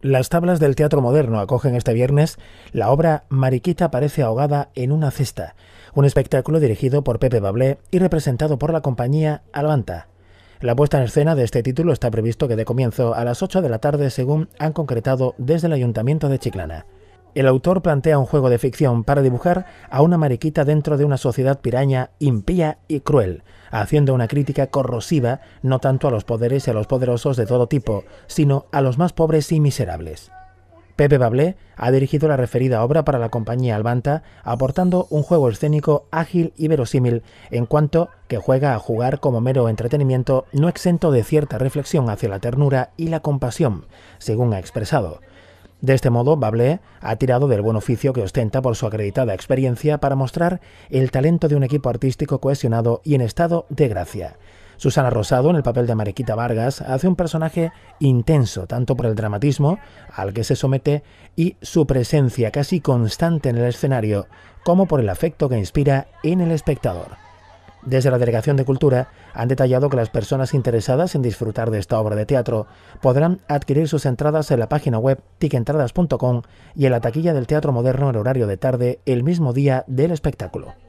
Las tablas del teatro moderno acogen este viernes la obra Mariquita parece ahogada en una cesta, un espectáculo dirigido por Pepe Bablé y representado por la compañía Alvanta. La puesta en escena de este título está previsto que dé comienzo a las 8 de la tarde según han concretado desde el Ayuntamiento de Chiclana. El autor plantea un juego de ficción para dibujar a una mariquita dentro de una sociedad piraña impía y cruel, haciendo una crítica corrosiva no tanto a los poderes y a los poderosos de todo tipo, sino a los más pobres y miserables. Pepe Bablé ha dirigido la referida obra para la compañía Albanta, aportando un juego escénico ágil y verosímil, en cuanto que juega a jugar como mero entretenimiento no exento de cierta reflexión hacia la ternura y la compasión, según ha expresado. De este modo, Bablé ha tirado del buen oficio que ostenta por su acreditada experiencia para mostrar el talento de un equipo artístico cohesionado y en estado de gracia. Susana Rosado, en el papel de Mariquita Vargas, hace un personaje intenso, tanto por el dramatismo al que se somete y su presencia casi constante en el escenario, como por el afecto que inspira en el espectador. Desde la Delegación de Cultura han detallado que las personas interesadas en disfrutar de esta obra de teatro podrán adquirir sus entradas en la página web ticentradas.com y en la taquilla del Teatro Moderno en horario de tarde el mismo día del espectáculo.